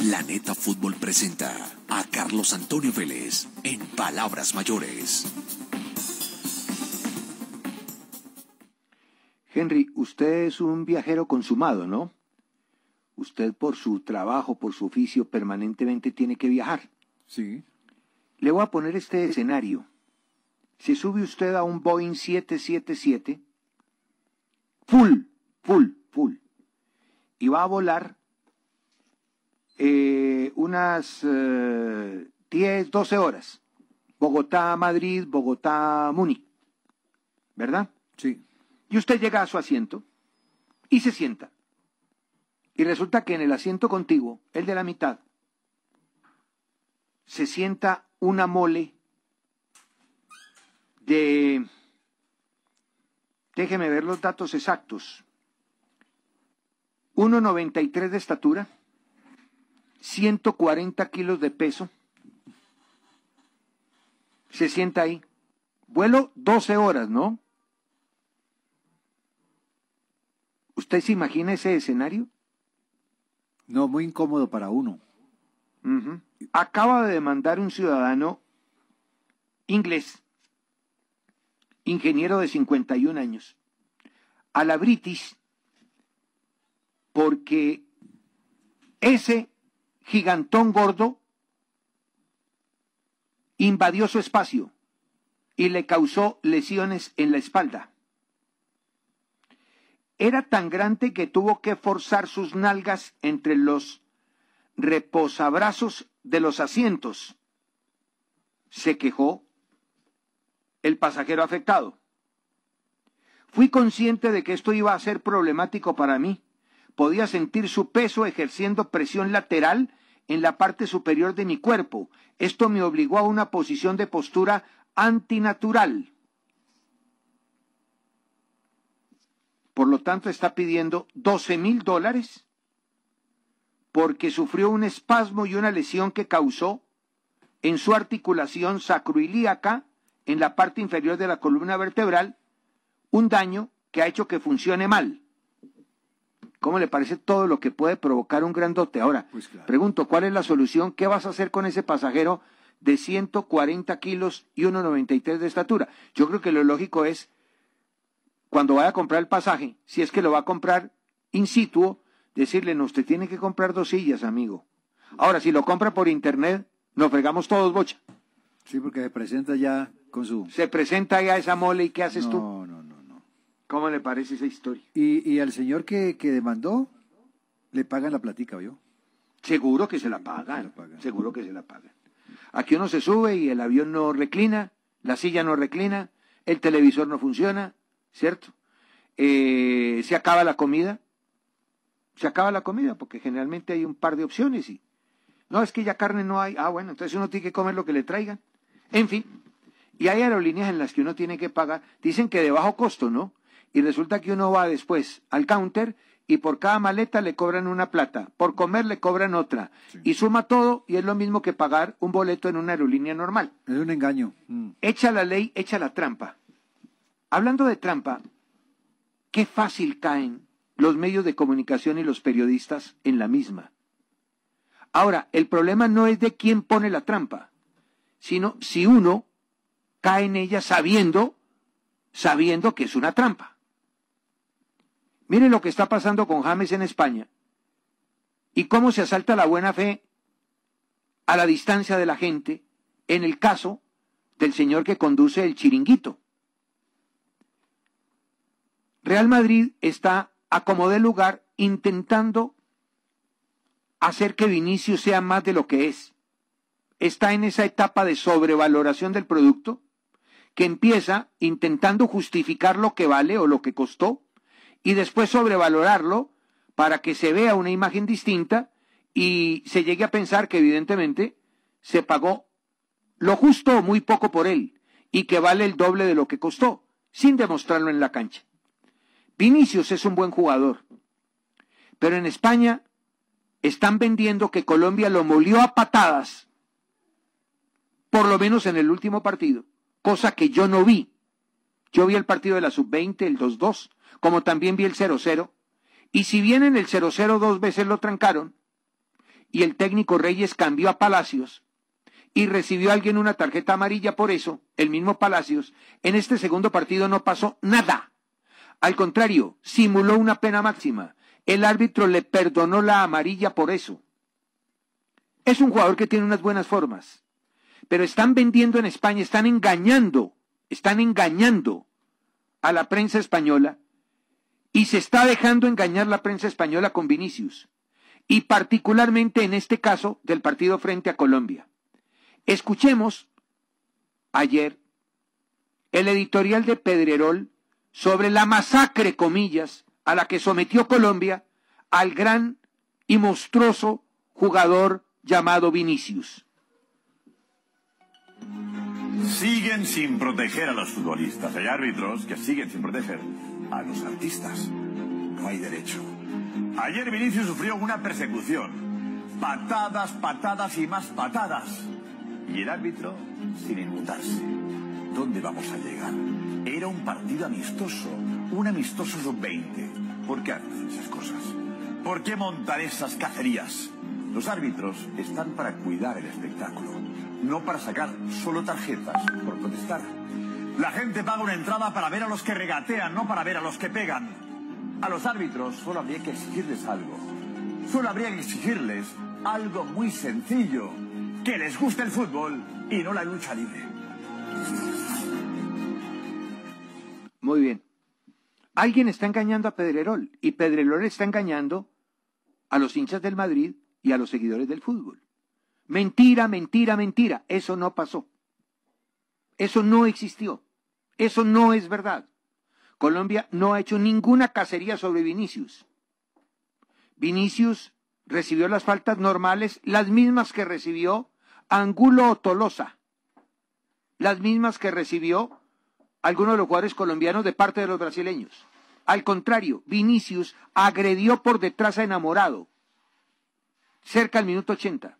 Planeta Fútbol presenta a Carlos Antonio Vélez en Palabras Mayores. Henry, usted es un viajero consumado, ¿no? Usted por su trabajo, por su oficio, permanentemente tiene que viajar. Sí. Le voy a poner este escenario. Se sube usted a un Boeing 777, full, full, full, y va a volar eh, unas 10, eh, 12 horas. Bogotá, Madrid, Bogotá, Múnich. ¿Verdad? Sí. Y usted llega a su asiento y se sienta. Y resulta que en el asiento contiguo, el de la mitad, se sienta una mole de, déjeme ver los datos exactos, 1,93 de estatura, 140 kilos de peso. Se sienta ahí. Vuelo 12 horas, ¿no? ¿Usted se imagina ese escenario? No, muy incómodo para uno. Acaba de demandar un ciudadano inglés, ingeniero de 51 años, a la British, porque ese gigantón gordo invadió su espacio y le causó lesiones en la espalda. Era tan grande que tuvo que forzar sus nalgas entre los reposabrazos de los asientos. Se quejó el pasajero afectado. Fui consciente de que esto iba a ser problemático para mí. Podía sentir su peso ejerciendo presión lateral en la parte superior de mi cuerpo. Esto me obligó a una posición de postura antinatural. Por lo tanto, está pidiendo 12 mil dólares porque sufrió un espasmo y una lesión que causó en su articulación sacroilíaca, en la parte inferior de la columna vertebral, un daño que ha hecho que funcione mal. ¿Cómo le parece todo lo que puede provocar un grandote? Ahora, pues pregunto, ¿cuál es la solución? ¿Qué vas a hacer con ese pasajero de 140 kilos y 1,93 de estatura? Yo creo que lo lógico es, cuando vaya a comprar el pasaje, si es que lo va a comprar in situ, decirle, no, usted tiene que comprar dos sillas, amigo. Ahora, si lo compra por internet, nos fregamos todos, bocha. Sí, porque se presenta ya con su... Se presenta ya esa mole y ¿qué haces tú? ¿Cómo le parece esa historia? ¿Y, y al señor que, demandó le pagan la platica, ¿vio? Seguro que se la pagan. Seguro que se la pagan. Aquí uno se sube y el avión no reclina, la silla no reclina, el televisor no funciona, ¿cierto? Eh, se acaba la comida, se acaba la comida, porque generalmente hay un par de opciones y no es que ya carne no hay, ah bueno, entonces uno tiene que comer lo que le traigan, en fin, y hay aerolíneas en las que uno tiene que pagar, dicen que de bajo costo, ¿no? y resulta que uno va después al counter y por cada maleta le cobran una plata, por comer le cobran otra, y suma todo y es lo mismo que pagar un boleto en una aerolínea normal. Es un engaño. Mm. Mm. Echa la ley, echa la trampa. Hablando de trampa, qué fácil caen los medios de comunicación y los periodistas en la misma. Ahora, el problema no es de quién pone la trampa, sino si uno cae en ella sabiendo, sabiendo que es una trampa. Miren lo que está pasando con James en España y cómo se asalta la buena fe a la distancia de la gente en el caso del señor que conduce el chiringuito. Real Madrid está a como de lugar intentando hacer que Vinicius sea más de lo que es. Está en esa etapa de sobrevaloración del producto que empieza intentando justificar lo que vale o lo que costó y después sobrevalorarlo para que se vea una imagen distinta y se llegue a pensar que evidentemente se pagó lo justo o muy poco por él y que vale el doble de lo que costó, sin demostrarlo en la cancha. Vinicius es un buen jugador, pero en España están vendiendo que Colombia lo molió a patadas, por lo menos en el último partido, cosa que yo no vi. Yo vi el partido de la sub-20, el 2-2, como también vi el 0-0. Y si bien en el 0-0 dos veces lo trancaron, y el técnico Reyes cambió a Palacios, y recibió alguien una tarjeta amarilla por eso, el mismo Palacios, en este segundo partido no pasó nada. Al contrario, simuló una pena máxima. El árbitro le perdonó la amarilla por eso. Es un jugador que tiene unas buenas formas, pero están vendiendo en España, están engañando, están engañando a la prensa española y se está dejando engañar la prensa española con Vinicius, y particularmente en este caso del partido frente a Colombia. Escuchemos ayer el editorial de Pedrerol sobre la masacre, comillas, a la que sometió Colombia al gran y monstruoso jugador llamado Vinicius. Siguen sin proteger a los futbolistas. Hay árbitros que siguen sin proteger. A los artistas no hay derecho. Ayer Vinicius sufrió una persecución. Patadas, patadas y más patadas. Y el árbitro sin inmutarse. ¿Dónde vamos a llegar? Era un partido amistoso, un amistoso sub-20. ¿Por qué hacen esas cosas? ¿Por qué montar esas cacerías? Los árbitros están para cuidar el espectáculo, no para sacar solo tarjetas por protestar. La gente paga una entrada para ver a los que regatean, no para ver a los que pegan. A los árbitros solo habría que exigirles algo. Solo habría que exigirles algo muy sencillo. Que les guste el fútbol y no la lucha libre. Muy bien. Alguien está engañando a Pedrerol y Pedrerol está engañando a los hinchas del Madrid y a los seguidores del fútbol. Mentira, mentira, mentira. Eso no pasó. Eso no existió. Eso no es verdad. Colombia no ha hecho ninguna cacería sobre Vinicius. Vinicius recibió las faltas normales, las mismas que recibió Angulo Tolosa, las mismas que recibió algunos de los jugadores colombianos de parte de los brasileños. Al contrario, Vinicius agredió por detrás a Enamorado, cerca del minuto 80.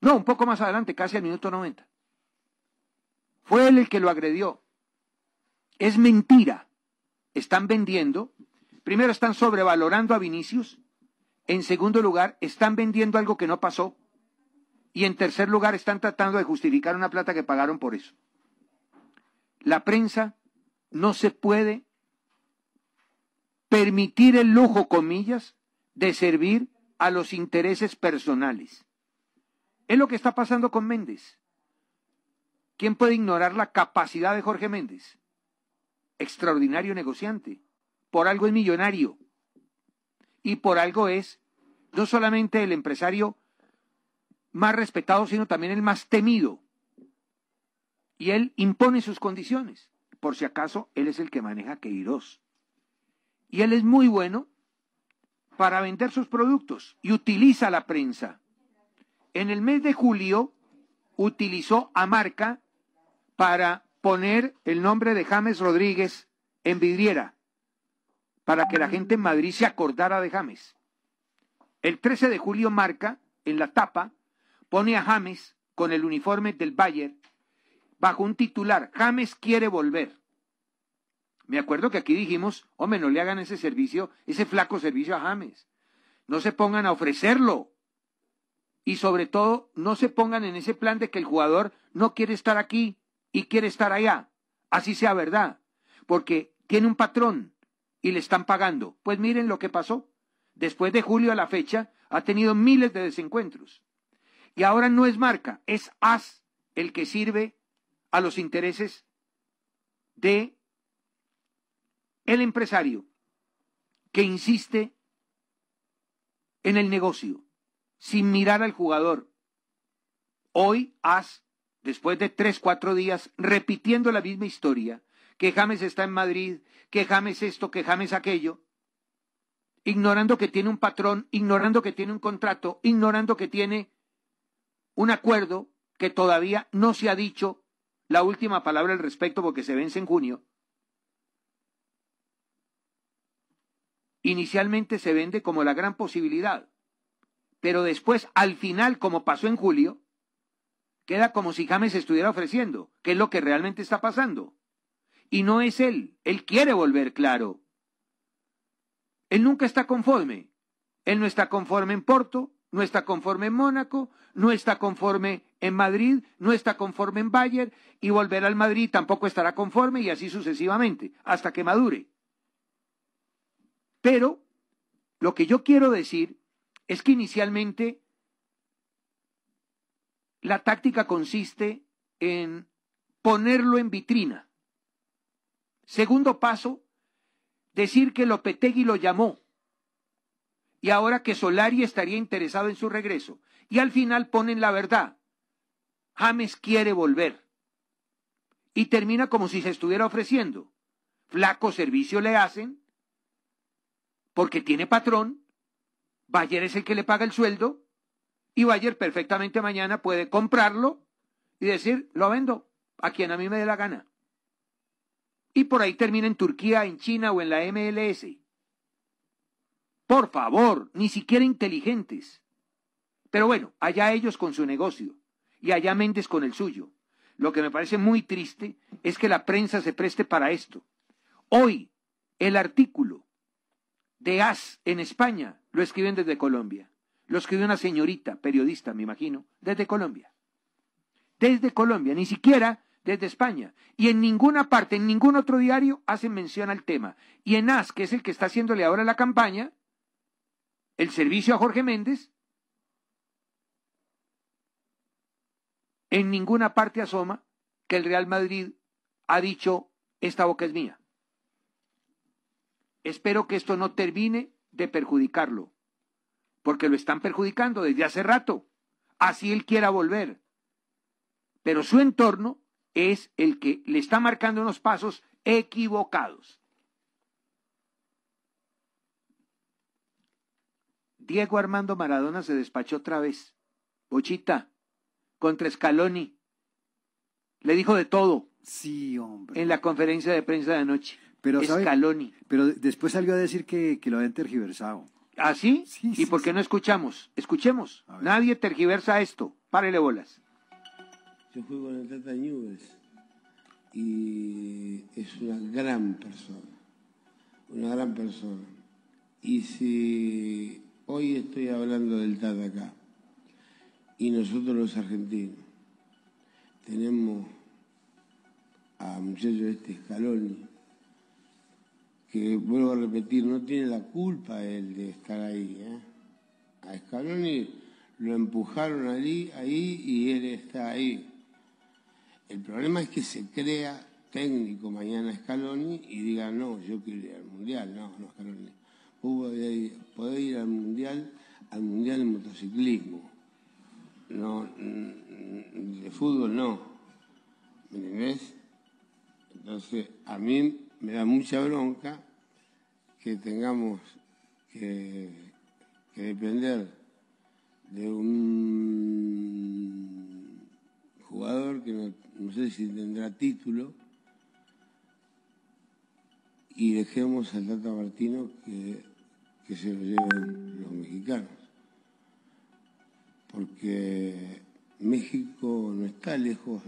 No, un poco más adelante, casi al minuto 90. Fue él el que lo agredió. Es mentira. Están vendiendo. Primero, están sobrevalorando a Vinicius. En segundo lugar, están vendiendo algo que no pasó. Y en tercer lugar, están tratando de justificar una plata que pagaron por eso. La prensa no se puede permitir el lujo, comillas, de servir a los intereses personales. Es lo que está pasando con Méndez. ¿Quién puede ignorar la capacidad de Jorge Méndez? Extraordinario negociante. Por algo es millonario. Y por algo es no solamente el empresario más respetado, sino también el más temido. Y él impone sus condiciones. Por si acaso, él es el que maneja Queiroz. Y él es muy bueno para vender sus productos y utiliza la prensa. En el mes de julio utilizó a Marca para poner el nombre de James Rodríguez en vidriera, para que la gente en Madrid se acordara de James. El 13 de julio marca, en la tapa, pone a James con el uniforme del Bayern bajo un titular, James quiere volver. Me acuerdo que aquí dijimos, hombre, no le hagan ese servicio, ese flaco servicio a James. No se pongan a ofrecerlo. Y sobre todo, no se pongan en ese plan de que el jugador no quiere estar aquí y quiere estar allá, así sea verdad, porque tiene un patrón y le están pagando. Pues miren lo que pasó. Después de julio a la fecha ha tenido miles de desencuentros. Y ahora no es marca, es AS el que sirve a los intereses de el empresario que insiste en el negocio sin mirar al jugador. Hoy AS después de tres, cuatro días, repitiendo la misma historia, que James está en Madrid, que James esto, que James aquello, ignorando que tiene un patrón, ignorando que tiene un contrato, ignorando que tiene un acuerdo que todavía no se ha dicho la última palabra al respecto porque se vence en junio. Inicialmente se vende como la gran posibilidad, pero después, al final, como pasó en julio, Queda como si James estuviera ofreciendo, que es lo que realmente está pasando. Y no es él, él quiere volver claro. Él nunca está conforme. Él no está conforme en Porto, no está conforme en Mónaco, no está conforme en Madrid, no está conforme en Bayern y volver al Madrid tampoco estará conforme y así sucesivamente, hasta que madure. Pero lo que yo quiero decir es que inicialmente la táctica consiste en ponerlo en vitrina. Segundo paso, decir que Lopetegui lo llamó y ahora que Solari estaría interesado en su regreso. Y al final ponen la verdad. James quiere volver. Y termina como si se estuviera ofreciendo. Flaco servicio le hacen, porque tiene patrón, Bayer es el que le paga el sueldo, y Bayer perfectamente mañana puede comprarlo y decir, lo vendo a quien a mí me dé la gana. Y por ahí termina en Turquía, en China o en la MLS. Por favor, ni siquiera inteligentes. Pero bueno, allá ellos con su negocio y allá Méndez con el suyo. Lo que me parece muy triste es que la prensa se preste para esto. Hoy, el artículo de AS en España lo escriben desde Colombia que escribió una señorita, periodista, me imagino, desde Colombia. Desde Colombia, ni siquiera desde España. Y en ninguna parte, en ningún otro diario, hacen mención al tema. Y en AS, que es el que está haciéndole ahora la campaña, el servicio a Jorge Méndez, en ninguna parte asoma que el Real Madrid ha dicho, esta boca es mía. Espero que esto no termine de perjudicarlo porque lo están perjudicando desde hace rato, así él quiera volver. Pero su entorno es el que le está marcando unos pasos equivocados. Diego Armando Maradona se despachó otra vez. Bochita, contra Scaloni. Le dijo de todo. Sí, hombre. En la conferencia de prensa de anoche. Pero, Scaloni. Pero después salió a decir que, que lo habían tergiversado. ¿Así? ¿Ah, sí, ¿Y porque qué no escuchamos? Escuchemos. Nadie tergiversa esto. Párele bolas. Yo fui con el Tata y es una gran persona. Una gran persona. Y si hoy estoy hablando del Tata acá y nosotros los argentinos tenemos a muchachos de este Scaloni vuelvo a repetir, no tiene la culpa él de estar ahí. ¿eh? A Scaloni lo empujaron allí, ahí y él está ahí. El problema es que se crea técnico mañana Scaloni y diga, no, yo quiero ir al Mundial. No, no, Scaloni. Puedo ir, al Mundial, al Mundial de Motociclismo. No, de fútbol no. ¿Me Entonces, a mí me da mucha bronca que tengamos que, depender de un jugador que no, sé si tendrá título y dejemos al Tata Martino que, se lo lleven los mexicanos. Porque México no está lejos,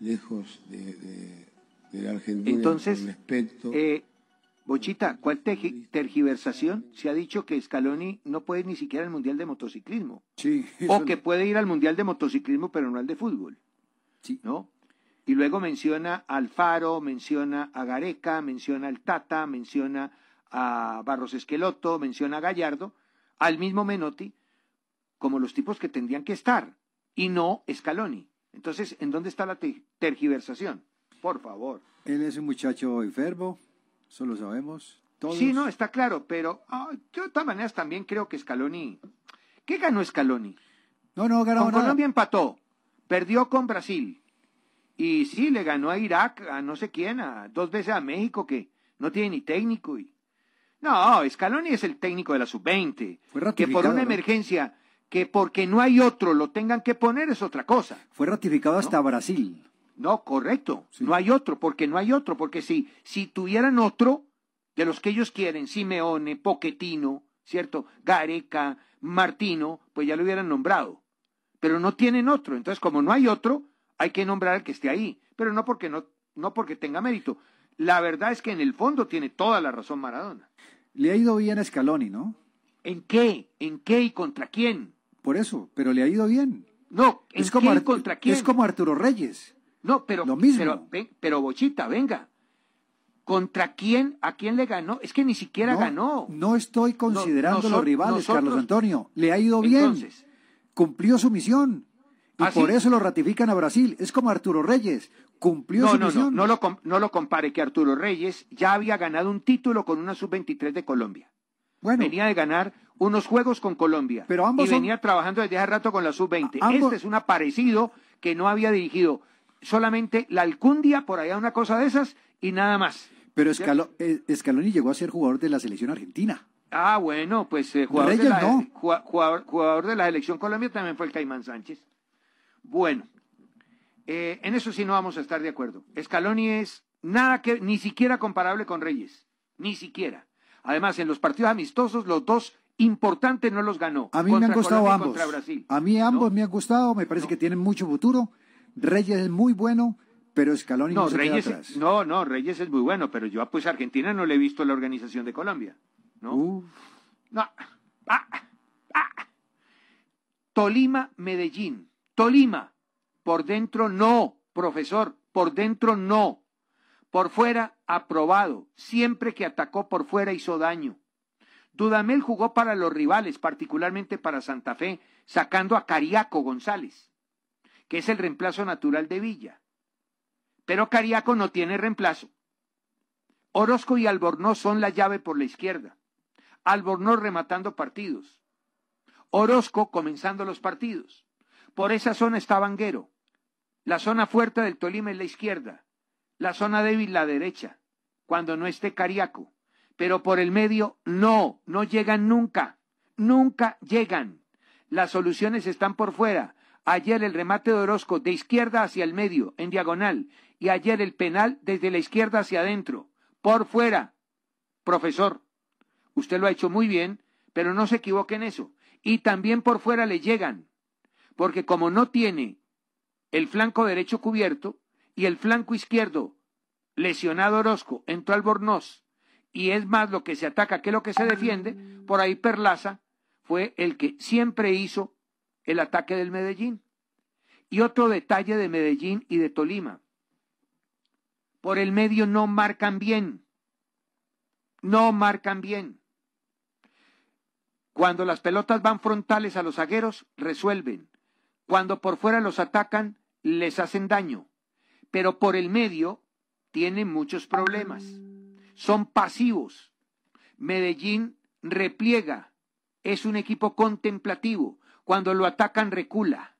lejos de, entonces, Eh, Bochita, ¿cuál tergiversación? Se ha dicho que Scaloni no puede ni siquiera al Mundial de Motociclismo. o que puede ir al Mundial de Motociclismo, pero no al de fútbol. ¿No? Y luego menciona al Faro, menciona a Gareca, menciona al Tata, menciona a Barros Esqueloto, menciona a Gallardo, al mismo Menotti, como los tipos que tendrían que estar, y no Scaloni. Entonces, ¿en dónde está la tergiversación? Por favor. Él es un muchacho enfermo, eso lo sabemos. Sí, no, está claro, pero yo ah, de todas maneras también creo que Scaloni. ¿Qué ganó Scaloni? No, no ganó Colombia empató, perdió con Brasil. Y sí, le ganó a Irak, a no sé quién, a dos veces a México, que no tiene ni técnico. Y... No, Scaloni es el técnico de la sub-20. Que por una emergencia, que porque no hay otro lo tengan que poner es otra cosa. Fue ratificado hasta Brasil. No, correcto. No hay otro, porque no hay otro, porque si, si tuvieran otro de los que ellos quieren, Simeone, Poquetino, ¿cierto? Gareca, Martino, pues ya lo hubieran nombrado. Pero no tienen otro. Entonces, como no hay otro, hay que nombrar al que esté ahí. Pero no porque no, no porque tenga mérito. La verdad es que en el fondo tiene toda la razón Maradona. Le ha ido bien a Scaloni, ¿no? ¿En qué? ¿En qué y contra quién? Por eso, pero le ha ido bien. No, es como contra quién? Es como Arturo Reyes. No, pero, pero, Bochita, venga. ¿Contra quién? ¿A quién le ganó? Es que ni siquiera ganó. No estoy considerando los rivales, Carlos Antonio. Le ha ido bien. Cumplió su misión. Y ¿Ah, por eso lo ratifican a Brasil. Es como Arturo Reyes. Cumplió su misión. No, lo, no lo compare, que Arturo Reyes ya había ganado un título con una sub-23 de Colombia. venía de ganar unos juegos con Colombia. Pero ambos y venía trabajando desde hace rato con la sub-20. Este es un aparecido que no había dirigido solamente la Alcundia, por allá una cosa de esas, y nada más. Pero Escaloni eh, llegó a ser jugador de la selección argentina. Ah, bueno, pues eh, jugador, de la, selección Colombia también fue el Caimán Sánchez. Bueno, eh, en eso sí no vamos a estar de acuerdo. Escaloni es nada que, ni siquiera comparable con Reyes, ni siquiera. Además, en los partidos amistosos, los dos importantes no los ganó. A mí me han gustado ambos. Brasil, a mí ambos me han gustado, me parece que tienen mucho futuro. Reyes es muy bueno, pero Escalón no, no Reyes, No, no, Reyes es muy bueno, pero yo pues Argentina no le he visto la organización de Colombia. No. Ah, ah. Tolima, Medellín. Tolima. Por dentro no, profesor. Por dentro no. Por fuera, aprobado. Siempre que atacó por fuera hizo daño. Dudamel jugó para los rivales, particularmente para Santa Fe, sacando a Cariaco González que es el reemplazo natural de Villa. Pero Cariaco no tiene reemplazo. Orozco y Albornoz son la llave por la izquierda. Albornoz rematando partidos. Orozco comenzando los partidos. Por esa zona está Vanguero. La zona fuerte del Tolima es la izquierda. La zona débil la derecha. Cuando no esté Cariaco. Pero por el medio, no, no llegan nunca. Nunca llegan. Las soluciones están por fuera ayer el remate de Orozco de izquierda hacia el medio, en diagonal, y ayer el penal desde la izquierda hacia adentro, por fuera. Profesor, usted lo ha hecho muy bien, pero no se equivoque en eso. Y también por fuera le llegan, porque como no tiene el flanco derecho cubierto y el flanco izquierdo lesionado Orozco, entró Albornoz, y es más lo que se ataca que lo que se defiende, por ahí Perlaza fue el que siempre hizo el ataque del Medellín. Y otro detalle de Medellín y de Tolima. Por el medio no marcan bien. No marcan bien. Cuando las pelotas van frontales a los agueros, resuelven. Cuando por fuera los atacan, les hacen daño. Pero por el medio tienen muchos problemas. Son pasivos. Medellín repliega. Es un equipo contemplativo cuando lo atacan recula.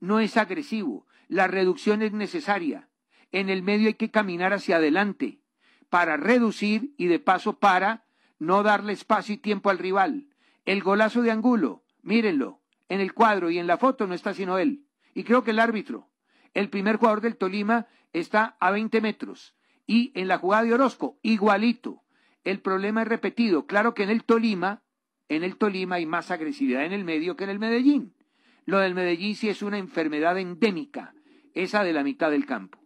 No es agresivo. La reducción es necesaria. En el medio hay que caminar hacia adelante para reducir y de paso para no darle espacio y tiempo al rival. El golazo de Angulo, mírenlo, en el cuadro y en la foto no está sino él. Y creo que el árbitro, el primer jugador del Tolima, está a 20 metros. Y en la jugada de Orozco, igualito. El problema es repetido. Claro que en el Tolima en el Tolima hay más agresividad en el medio que en el Medellín. Lo del Medellín sí es una enfermedad endémica, esa de la mitad del campo.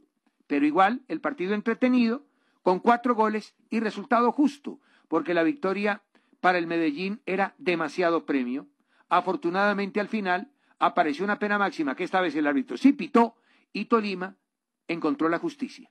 Pero igual, el partido entretenido, con cuatro goles y resultado justo, porque la victoria para el Medellín era demasiado premio. Afortunadamente al final apareció una pena máxima que esta vez el árbitro sí pitó y Tolima encontró la justicia.